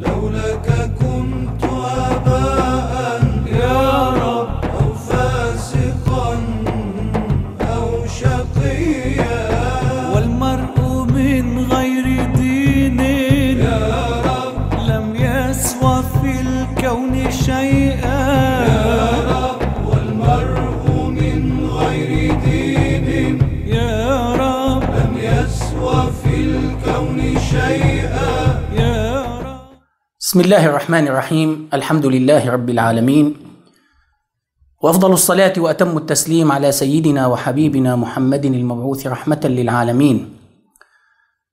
لولا بسم الله الرحمن الرحيم الحمد لله رب العالمين وافضل الصلاه واتم التسليم على سيدنا وحبيبنا محمد المبعوث رحمه للعالمين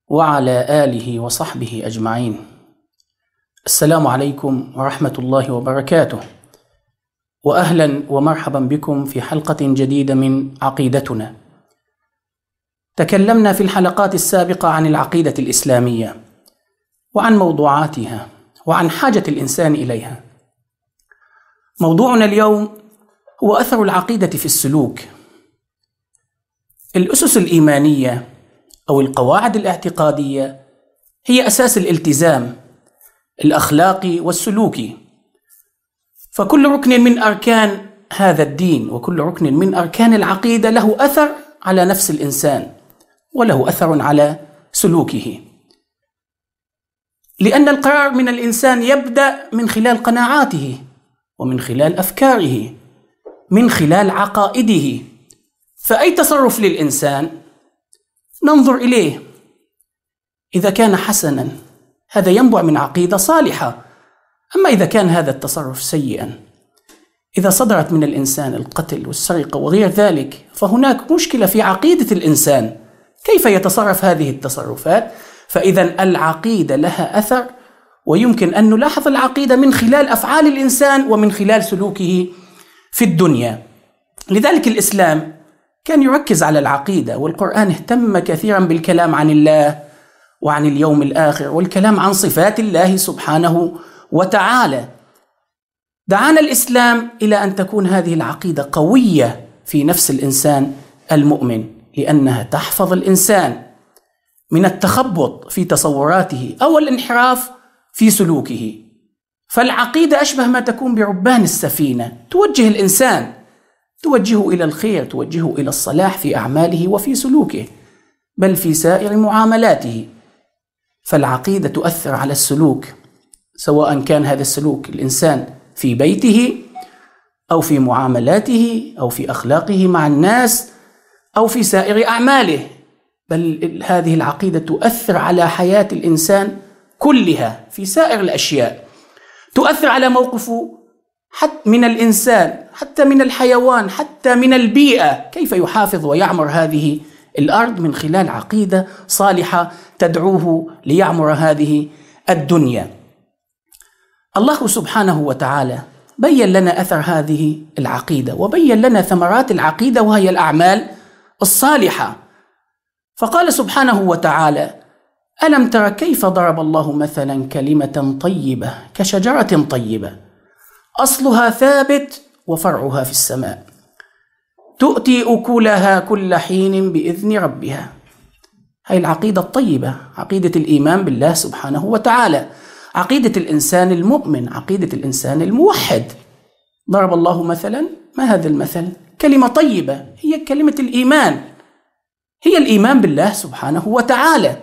وعلى اله وصحبه اجمعين السلام عليكم ورحمه الله وبركاته واهلا ومرحبا بكم في حلقه جديده من عقيدتنا تكلمنا في الحلقات السابقه عن العقيده الاسلاميه وعن موضوعاتها وعن حاجة الإنسان إليها. موضوعنا اليوم هو أثر العقيدة في السلوك. الأسس الإيمانية أو القواعد الاعتقادية هي أساس الالتزام الأخلاقي والسلوكي. فكل ركن من أركان هذا الدين وكل ركن من أركان العقيدة له أثر على نفس الإنسان وله أثر على سلوكه. لأن القرار من الإنسان يبدأ من خلال قناعاته ومن خلال أفكاره من خلال عقائده فأي تصرف للإنسان ننظر إليه إذا كان حسنا هذا ينبع من عقيدة صالحة أما إذا كان هذا التصرف سيئا إذا صدرت من الإنسان القتل والسرقة وغير ذلك فهناك مشكلة في عقيدة الإنسان كيف يتصرف هذه التصرفات فإذا العقيدة لها أثر ويمكن أن نلاحظ العقيدة من خلال أفعال الإنسان ومن خلال سلوكه في الدنيا لذلك الإسلام كان يركز على العقيدة والقرآن اهتم كثيرا بالكلام عن الله وعن اليوم الآخر والكلام عن صفات الله سبحانه وتعالى دعانا الإسلام إلى أن تكون هذه العقيدة قوية في نفس الإنسان المؤمن لأنها تحفظ الإنسان من التخبط في تصوراته أو الانحراف في سلوكه فالعقيدة أشبه ما تكون بربان السفينة توجه الإنسان توجهه إلى الخير توجهه إلى الصلاح في أعماله وفي سلوكه بل في سائر معاملاته فالعقيدة تؤثر على السلوك سواء كان هذا السلوك الإنسان في بيته أو في معاملاته أو في أخلاقه مع الناس أو في سائر أعماله بل هذه العقيدة تؤثر على حياة الإنسان كلها في سائر الأشياء تؤثر على موقفه حتى من الإنسان حتى من الحيوان حتى من البيئة كيف يحافظ ويعمر هذه الأرض من خلال عقيدة صالحة تدعوه ليعمر هذه الدنيا الله سبحانه وتعالى بين لنا أثر هذه العقيدة وبين لنا ثمرات العقيدة وهي الأعمال الصالحة فقال سبحانه وتعالى الم تر كيف ضرب الله مثلا كلمه طيبه كشجره طيبه اصلها ثابت وفرعها في السماء تؤتي اكلها كل حين باذن ربها هي العقيده الطيبه عقيده الايمان بالله سبحانه وتعالى عقيده الانسان المؤمن عقيده الانسان الموحد ضرب الله مثلا ما هذا المثل كلمه طيبه هي كلمه الايمان هي الإيمان بالله سبحانه وتعالى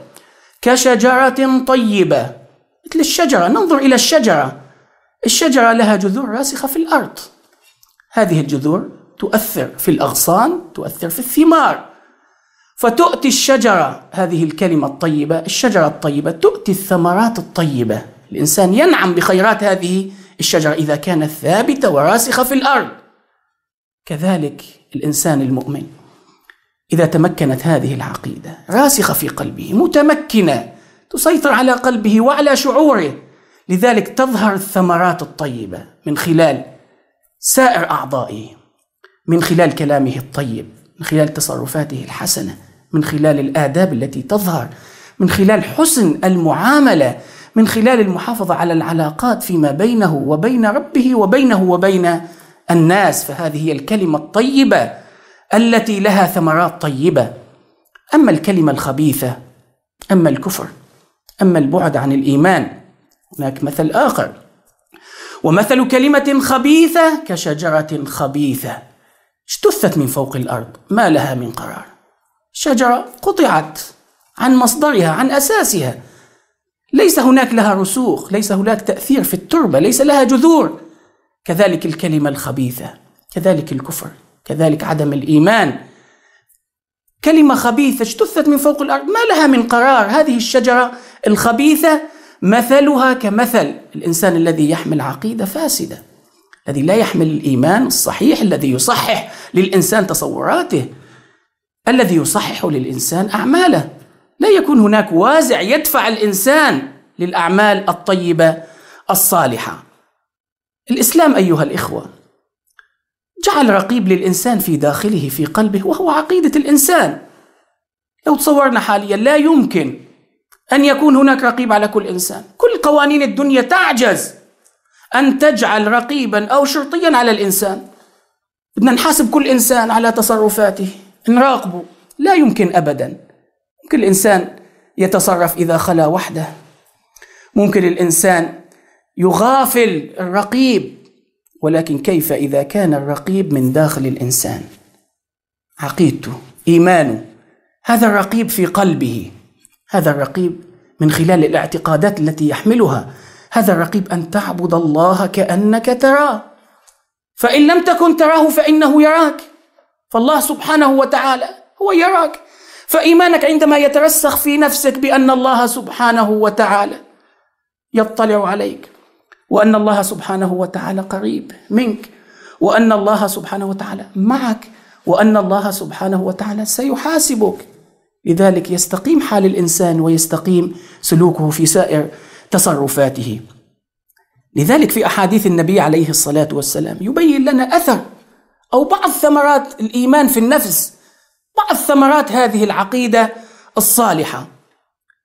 كشجرة طيبة مثل الشجرة ننظر إلى الشجرة الشجرة لها جذور راسخة في الأرض هذه الجذور تؤثر في الأغصان تؤثر في الثمار فتؤتي الشجرة هذه الكلمة الطيبة الشجرة الطيبة تؤتي الثمرات الطيبة الإنسان ينعم بخيرات هذه الشجرة إذا كانت ثابتة وراسخة في الأرض كذلك الإنسان المؤمن إذا تمكنت هذه العقيدة راسخة في قلبه متمكنة تسيطر على قلبه وعلى شعوره لذلك تظهر الثمرات الطيبة من خلال سائر أعضائه من خلال كلامه الطيب من خلال تصرفاته الحسنة من خلال الآداب التي تظهر من خلال حسن المعاملة من خلال المحافظة على العلاقات فيما بينه وبين ربه وبينه وبين الناس فهذه هي الكلمة الطيبة التي لها ثمرات طيبه اما الكلمه الخبيثه اما الكفر اما البعد عن الايمان هناك مثل اخر ومثل كلمه خبيثه كشجره خبيثه اجتثت من فوق الارض ما لها من قرار شجره قطعت عن مصدرها عن اساسها ليس هناك لها رسوخ ليس هناك تاثير في التربه ليس لها جذور كذلك الكلمه الخبيثه كذلك الكفر كذلك عدم الإيمان كلمة خبيثة اجتثت من فوق الأرض ما لها من قرار هذه الشجرة الخبيثة مثلها كمثل الإنسان الذي يحمل عقيدة فاسدة الذي لا يحمل الإيمان الصحيح الذي يصحح للإنسان تصوراته الذي يصحح للإنسان أعماله لا يكون هناك وازع يدفع الإنسان للأعمال الطيبة الصالحة الإسلام أيها الإخوة جعل رقيب للإنسان في داخله في قلبه وهو عقيدة الإنسان لو تصورنا حاليا لا يمكن أن يكون هناك رقيب على كل إنسان كل قوانين الدنيا تعجز أن تجعل رقيبا أو شرطيا على الإنسان بدنا نحاسب كل إنسان على تصرفاته نراقبه لا يمكن أبدا ممكن الإنسان يتصرف إذا خلا وحده ممكن الإنسان يغافل الرقيب ولكن كيف إذا كان الرقيب من داخل الإنسان عقيدته إيمانه هذا الرقيب في قلبه هذا الرقيب من خلال الاعتقادات التي يحملها هذا الرقيب أن تعبد الله كأنك تراه فإن لم تكن تراه فإنه يراك فالله سبحانه وتعالى هو يراك فإيمانك عندما يترسخ في نفسك بأن الله سبحانه وتعالى يطلع عليك وان الله سبحانه وتعالى قريب منك وان الله سبحانه وتعالى معك وان الله سبحانه وتعالى سيحاسبك لذلك يستقيم حال الانسان ويستقيم سلوكه في سائر تصرفاته لذلك في احاديث النبي عليه الصلاه والسلام يبين لنا اثر او بعض ثمرات الايمان في النفس بعض ثمرات هذه العقيده الصالحه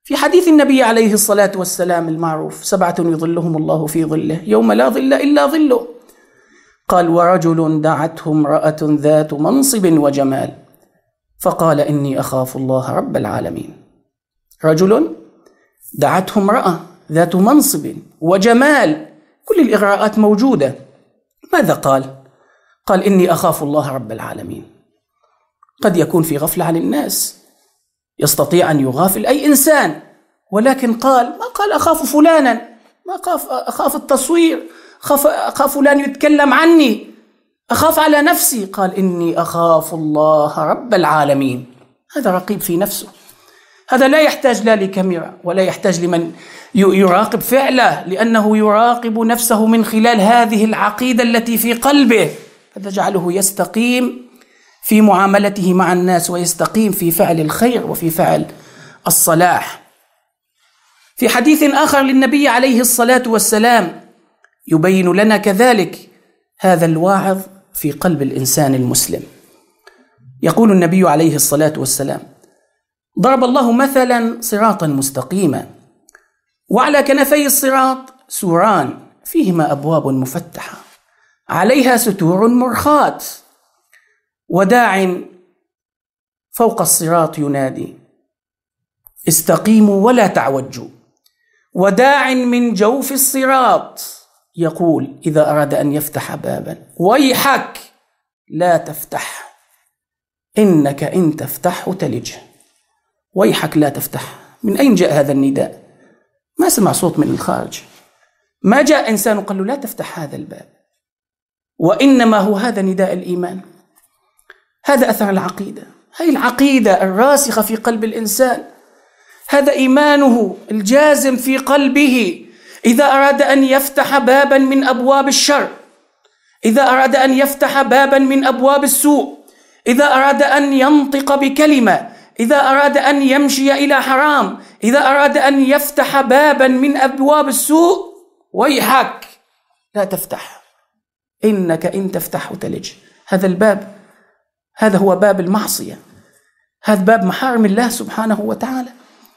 في حديث النبي عليه الصلاة والسلام المعروف سبعة يظلهم الله في ظله يوم لا ظل إلا ظله قال ورجل دعته امرأة ذات منصب وجمال فقال إني أخاف الله رب العالمين رجل دعته امرأة ذات منصب وجمال كل الإغراءات موجودة ماذا قال؟ قال إني أخاف الله رب العالمين قد يكون في غفلة عن الناس يستطيع أن يغافل أي إنسان ولكن قال ما قال أخاف فلانا ما أخاف, أخاف التصوير أخاف, أخاف فلان يتكلم عني أخاف على نفسي قال إني أخاف الله رب العالمين هذا رقيب في نفسه هذا لا يحتاج لا لكاميرا ولا يحتاج لمن يراقب فعله لأنه يراقب نفسه من خلال هذه العقيدة التي في قلبه هذا جعله يستقيم في معاملته مع الناس ويستقيم في فعل الخير وفي فعل الصلاح في حديث اخر للنبي عليه الصلاه والسلام يبين لنا كذلك هذا الواعظ في قلب الانسان المسلم يقول النبي عليه الصلاه والسلام ضرب الله مثلا صراطا مستقيما وعلى كنفي الصراط سوران فيهما ابواب مفتحه عليها ستور مرخاه وداع فوق الصراط ينادي استقيموا ولا تعوجوا وداع من جوف الصراط يقول إذا أراد أن يفتح بابا ويحك لا تفتح إنك إن تفتح تلج ويحك لا تفتح من أين جاء هذا النداء ما سمع صوت من الخارج ما جاء إنسان قال له لا تفتح هذا الباب وإنما هو هذا نداء الإيمان هذا أثر العقيدة هذه العقيدة الراسخة في قلب الإنسان هذا إيمانه الجازم في قلبه إذا أراد أن يفتح بابا من أبواب الشر إذا أراد أن يفتح بابا من أبواب السوء إذا أراد أن ينطق بكلمة إذا أراد أن يمشي إلى حرام إذا أراد أن يفتح بابا من أبواب السوء ويحك لا تفتح إنك إن تفتح تلج هذا الباب هذا هو باب المعصية هذا باب محارم الله سبحانه وتعالى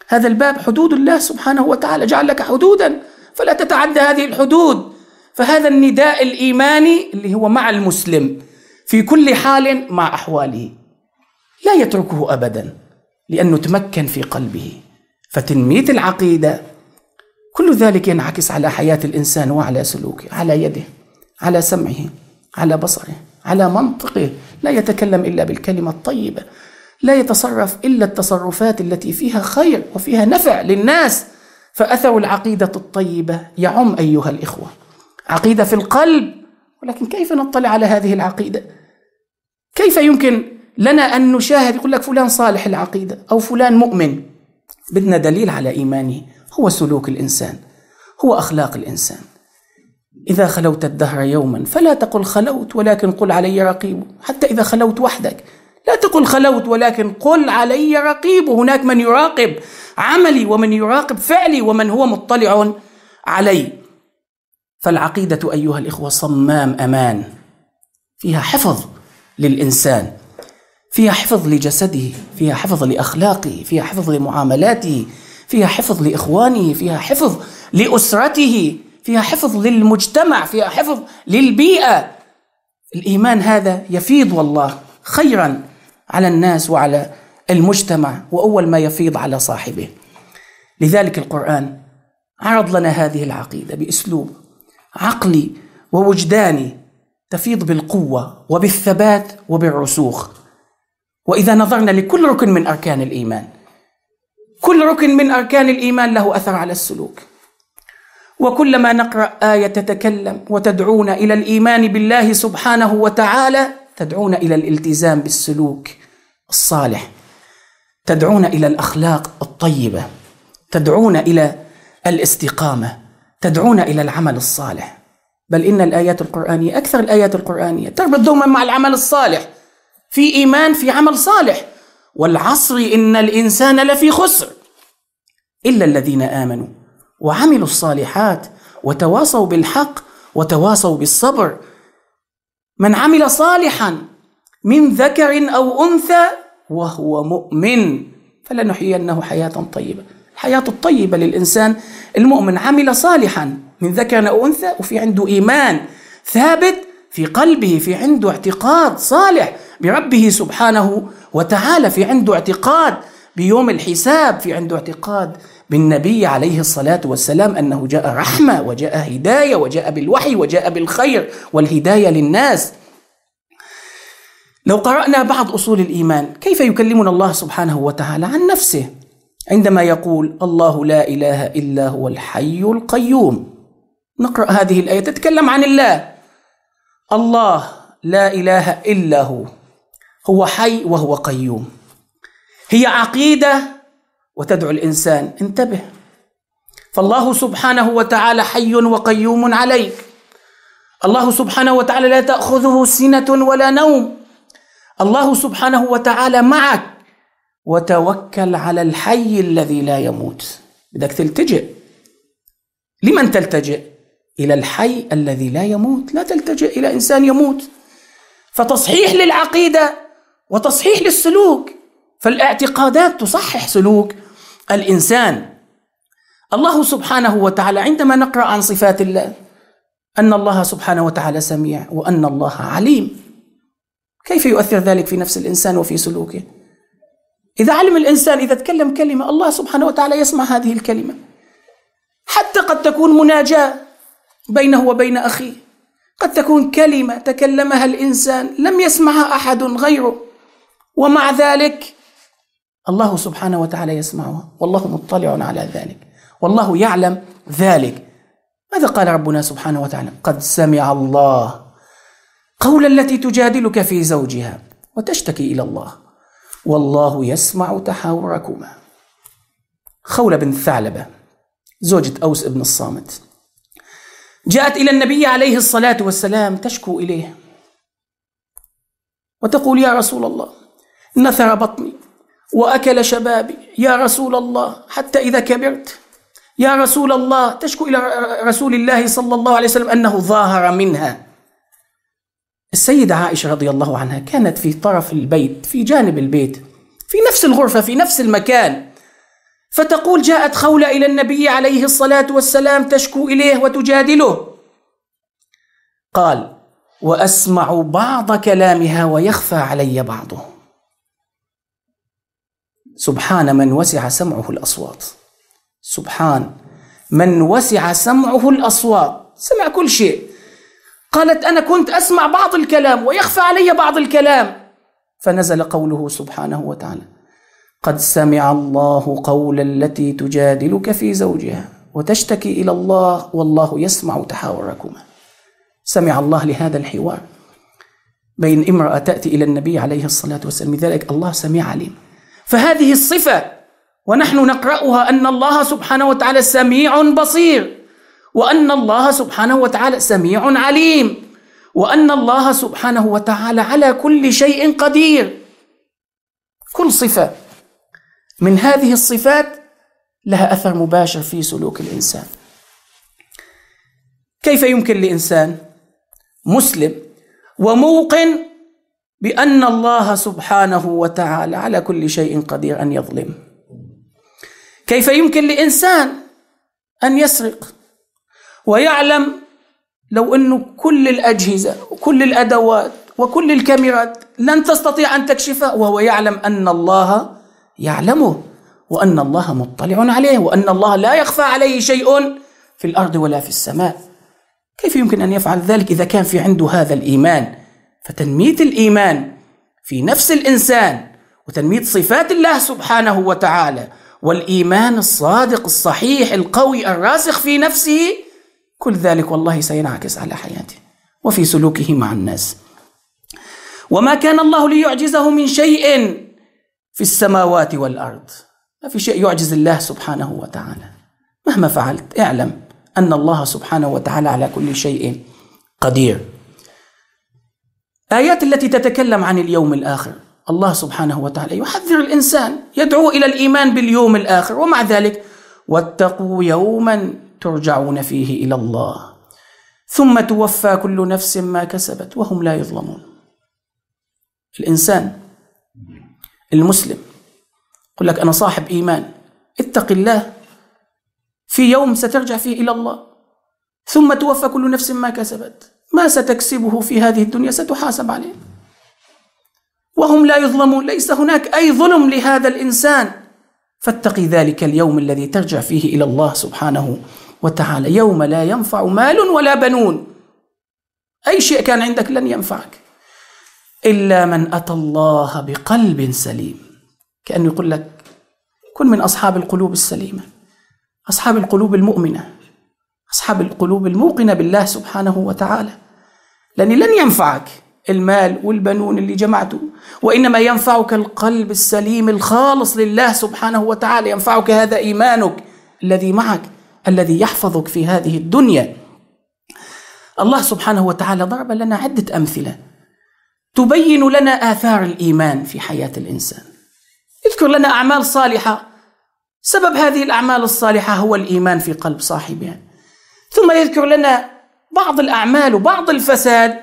هذا الباب حدود الله سبحانه وتعالى جعل لك حدودا فلا تتعدى هذه الحدود فهذا النداء الإيماني اللي هو مع المسلم في كل حال مع أحواله لا يتركه أبدا لأنه تمكن في قلبه فتنمية العقيدة كل ذلك ينعكس على حياة الإنسان وعلى سلوكه على يده على سمعه على بصره على منطقه لا يتكلم إلا بالكلمة الطيبة لا يتصرف إلا التصرفات التي فيها خير وفيها نفع للناس فأثر العقيدة الطيبة يعم أيها الإخوة عقيدة في القلب ولكن كيف نطلع على هذه العقيدة؟ كيف يمكن لنا أن نشاهد يقول لك فلان صالح العقيدة أو فلان مؤمن بدنا دليل على إيمانه هو سلوك الإنسان هو أخلاق الإنسان إذا خلوت الدهر يوما فلا تقل خلوت ولكن قل علي رقيب حتى إذا خلوت وحدك لا تقل خلوت ولكن قل علي رقيب هناك من يراقب عملي ومن يراقب فعلي ومن هو مطلع علي فالعقيدة أيها الإخوة صمام أمان فيها حفظ للإنسان فيها حفظ لجسده فيها حفظ لأخلاقه فيها حفظ لمعاملاته فيها حفظ لإخوانه فيها حفظ لأسرته فيها حفظ للمجتمع فيها حفظ للبيئة الإيمان هذا يفيض والله خيرا على الناس وعلى المجتمع وأول ما يفيض على صاحبه لذلك القرآن عرض لنا هذه العقيدة بأسلوب عقلي ووجداني تفيض بالقوة وبالثبات وبالرسوخ وإذا نظرنا لكل ركن من أركان الإيمان كل ركن من أركان الإيمان له أثر على السلوك وكلما نقرأ آية تتكلم وتدعونا إلى الإيمان بالله سبحانه وتعالى تدعونا إلى الالتزام بالسلوك الصالح تدعونا إلى الأخلاق الطيبة تدعونا إلى الاستقامة تدعونا إلى العمل الصالح بل إن الآيات القرآنية أكثر الآيات القرآنية تربط دوما مع العمل الصالح في إيمان في عمل صالح والعصر إن الإنسان لفي خسر إلا الذين آمنوا وعملوا الصالحات وتواصوا بالحق وتواصوا بالصبر من عمل صالحا من ذكر او انثى وهو مؤمن فلنحيينه حياه طيبه الحياه الطيبه للانسان المؤمن عمل صالحا من ذكر او انثى وفي عنده ايمان ثابت في قلبه في عنده اعتقاد صالح بربه سبحانه وتعالى في عنده اعتقاد بيوم الحساب في عنده اعتقاد بالنبي عليه الصلاة والسلام أنه جاء رحمة وجاء هداية وجاء بالوحي وجاء بالخير والهداية للناس لو قرأنا بعض أصول الإيمان كيف يكلمنا الله سبحانه وتعالى عن نفسه عندما يقول الله لا إله إلا هو الحي القيوم نقرأ هذه الآية تتكلم عن الله الله لا إله إلا هو هو حي وهو قيوم هي عقيدة وتدعو الانسان انتبه فالله سبحانه وتعالى حي وقيوم عليك الله سبحانه وتعالى لا تاخذه سنه ولا نوم الله سبحانه وتعالى معك وتوكل على الحي الذي لا يموت بدك تلتجئ لمن تلتجئ الى الحي الذي لا يموت لا تلتجئ الى انسان يموت فتصحيح للعقيده وتصحيح للسلوك فالاعتقادات تصحح سلوك الإنسان الله سبحانه وتعالى عندما نقرأ عن صفات الله أن الله سبحانه وتعالى سميع وأن الله عليم كيف يؤثر ذلك في نفس الإنسان وفي سلوكه إذا علم الإنسان إذا تكلم كلمة الله سبحانه وتعالى يسمع هذه الكلمة حتى قد تكون مناجاة بينه وبين أخيه قد تكون كلمة تكلمها الإنسان لم يسمعها أحد غيره ومع ذلك الله سبحانه وتعالى يسمعها والله مطلع على ذلك والله يعلم ذلك ماذا قال ربنا سبحانه وتعالى قد سمع الله قول التي تجادلك في زوجها وتشتكي إلى الله والله يسمع تحاوركما خولة بن ثعلبة زوجة أوس بن الصامت جاءت إلى النبي عليه الصلاة والسلام تشكو إليه وتقول يا رسول الله نثر بطني وأكل شبابي يا رسول الله حتى إذا كبرت يا رسول الله تشكو إلى رسول الله صلى الله عليه وسلم أنه ظاهر منها السيدة عائشة رضي الله عنها كانت في طرف البيت في جانب البيت في نفس الغرفة في نفس المكان فتقول جاءت خولة إلى النبي عليه الصلاة والسلام تشكو إليه وتجادله قال وأسمع بعض كلامها ويخفى علي بعضه سبحان من وسع سمعه الأصوات سبحان من وسع سمعه الأصوات سمع كل شيء قالت أنا كنت أسمع بعض الكلام ويخفى علي بعض الكلام فنزل قوله سبحانه وتعالى قد سمع الله قول التي تجادلك في زوجها وتشتكي إلى الله والله يسمع تحاوركما سمع الله لهذا الحوار بين امرأة تأتي إلى النبي عليه الصلاة والسلام لذلك الله سميع عليم فهذه الصفة ونحن نقرأها أن الله سبحانه وتعالى سميع بصير وأن الله سبحانه وتعالى سميع عليم وأن الله سبحانه وتعالى على كل شيء قدير كل صفة من هذه الصفات لها أثر مباشر في سلوك الإنسان كيف يمكن لإنسان مسلم وموقن بان الله سبحانه وتعالى على كل شيء قدير ان يظلم كيف يمكن لانسان ان يسرق ويعلم لو انه كل الاجهزه وكل الادوات وكل الكاميرات لن تستطيع ان تكشفه وهو يعلم ان الله يعلمه وان الله مطلع عليه وان الله لا يخفى عليه شيء في الارض ولا في السماء كيف يمكن ان يفعل ذلك اذا كان في عنده هذا الايمان فتنمية الإيمان في نفس الإنسان وتنمية صفات الله سبحانه وتعالى والإيمان الصادق الصحيح القوي الراسخ في نفسه كل ذلك والله سينعكس على حياته وفي سلوكه مع الناس وما كان الله ليعجزه من شيء في السماوات والأرض ما في شيء يعجز الله سبحانه وتعالى مهما فعلت اعلم أن الله سبحانه وتعالى على كل شيء قدير الآيات التي تتكلم عن اليوم الآخر الله سبحانه وتعالى يحذر الإنسان يدعو إلى الإيمان باليوم الآخر ومع ذلك واتقوا يوما ترجعون فيه إلى الله ثم توفى كل نفس ما كسبت وهم لا يظلمون الإنسان المسلم يقول لك أنا صاحب إيمان اتق الله في يوم سترجع فيه إلى الله ثم توفى كل نفس ما كسبت ما ستكسبه في هذه الدنيا ستحاسب عليه وهم لا يظلمون ليس هناك أي ظلم لهذا الإنسان فاتقي ذلك اليوم الذي ترجع فيه إلى الله سبحانه وتعالى يوم لا ينفع مال ولا بنون أي شيء كان عندك لن ينفعك إلا من أتى الله بقلب سليم كأنه يقول لك كن من أصحاب القلوب السليمة أصحاب القلوب المؤمنة أصحاب القلوب الموقنة بالله سبحانه وتعالى لأني لن ينفعك المال والبنون اللي جمعته وإنما ينفعك القلب السليم الخالص لله سبحانه وتعالى ينفعك هذا إيمانك الذي معك الذي يحفظك في هذه الدنيا الله سبحانه وتعالى ضرب لنا عدة أمثلة تبين لنا آثار الإيمان في حياة الإنسان يذكر لنا أعمال صالحة سبب هذه الأعمال الصالحة هو الإيمان في قلب صاحبها ثم يذكر لنا بعض الأعمال وبعض الفساد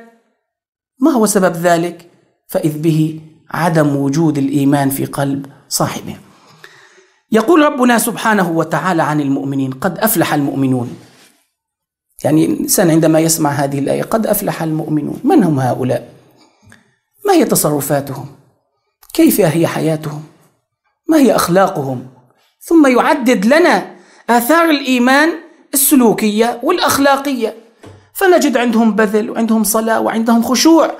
ما هو سبب ذلك؟ فإذ به عدم وجود الإيمان في قلب صاحبه يقول ربنا سبحانه وتعالى عن المؤمنين قد أفلح المؤمنون يعني الإنسان عندما يسمع هذه الآية قد أفلح المؤمنون من هم هؤلاء؟ ما هي تصرفاتهم؟ كيف هي حياتهم؟ ما هي أخلاقهم؟ ثم يعدد لنا آثار الإيمان السلوكية والأخلاقية فنجد عندهم بذل وعندهم صلاة وعندهم خشوع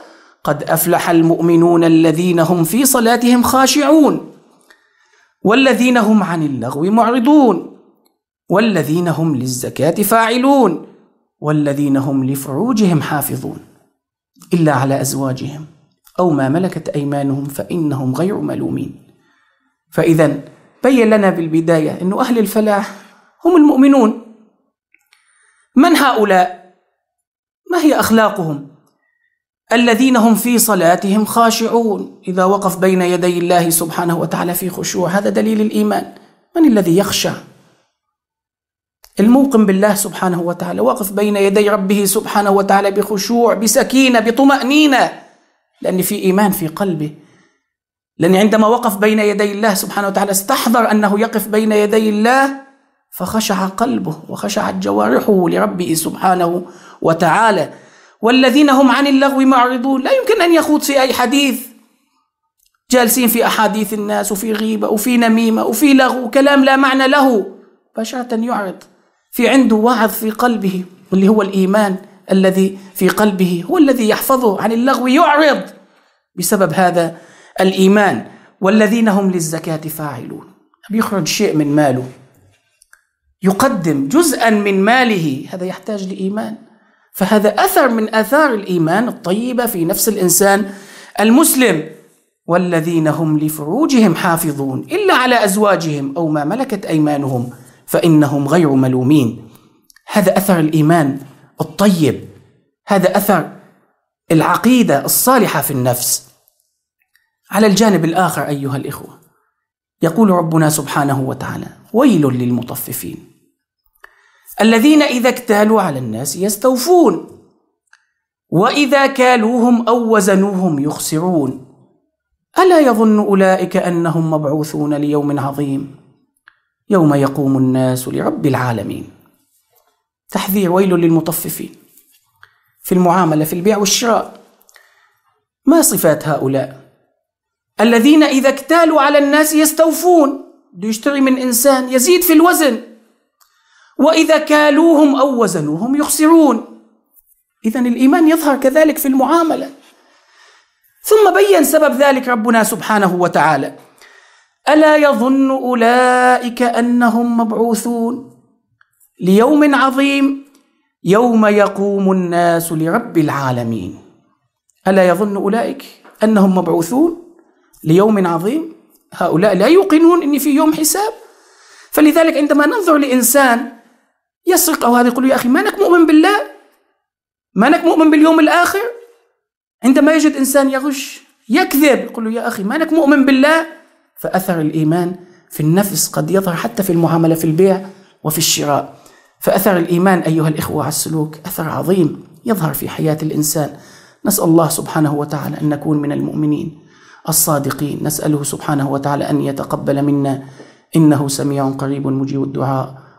قد أفلح المؤمنون الذين هم في صلاتهم خاشعون والذين هم عن اللغو معرضون والذين هم للزكاة فاعلون والذين هم لفروجهم حافظون إلا على أزواجهم أو ما ملكت أيمانهم فإنهم غير ملومين فإذا بين لنا بالبداية أن أهل الفلاح هم المؤمنون من هؤلاء؟ ما هي أخلاقهم الذين هم في صلاتهم خاشعون إذا وقف بين يدي الله سبحانه وتعالى في خشوع هذا دليل الإيمان من الذي يخشى الموقن بالله سبحانه وتعالى واقف بين يدي ربه سبحانه وتعالى بخشوع بسكينة بطمأنينة لأن في إيمان في قلبه لأن عندما وقف بين يدي الله سبحانه وتعالى استحضر أنه يقف بين يدي الله فخشع قلبه وخشعت جوارحه لربه سبحانه وتعالى والذين هم عن اللغو معرضون لا يمكن أن يخوض في أي حديث جالسين في أحاديث الناس وفي غيبة وفي نميمة وفي لغو كلام لا معنى له بشرة يعرض في عنده وعظ في قلبه واللي هو الإيمان الذي في قلبه هو الذي يحفظه عن اللغو يعرض بسبب هذا الإيمان والذين هم للزكاة فاعلون بيخرج شيء من ماله يقدم جزءا من ماله هذا يحتاج لإيمان فهذا أثر من آثار الإيمان الطيبة في نفس الإنسان المسلم والذين هم لفروجهم حافظون إلا على أزواجهم أو ما ملكت أيمانهم فإنهم غير ملومين هذا أثر الإيمان الطيب هذا أثر العقيدة الصالحة في النفس على الجانب الآخر أيها الإخوة يقول ربنا سبحانه وتعالى ويل للمطففين الذين إذا اكتالوا على الناس يستوفون وإذا كالوهم أو وزنوهم يخسرون ألا يظن أولئك أنهم مبعوثون ليوم عظيم يوم يقوم الناس لرب العالمين تحذير ويل للمطففين في المعاملة في البيع والشراء ما صفات هؤلاء الذين إذا اكتالوا على الناس يستوفون بده يشتري من إنسان يزيد في الوزن وإذا كالوهم أو وزنوهم يخسرون إذا الإيمان يظهر كذلك في المعاملة ثم بين سبب ذلك ربنا سبحانه وتعالى ألا يظن أولئك أنهم مبعوثون ليوم عظيم يوم يقوم الناس لرب العالمين ألا يظن أولئك أنهم مبعوثون ليوم عظيم هؤلاء لا يوقنون أن في يوم حساب فلذلك عندما ننظر لإنسان يسرق أو هذا يقول له يا أخي ما أنك مؤمن بالله ما أنك مؤمن باليوم الآخر عندما يجد إنسان يغش يكذب يقول له يا أخي ما أنك مؤمن بالله فأثر الإيمان في النفس قد يظهر حتى في المعاملة في البيع وفي الشراء فأثر الإيمان أيها الإخوة على السلوك أثر عظيم يظهر في حياة الإنسان نسأل الله سبحانه وتعالى أن نكون من المؤمنين الصادقين نسأله سبحانه وتعالى أن يتقبل منا إنه سميع قريب مجيب الدعاء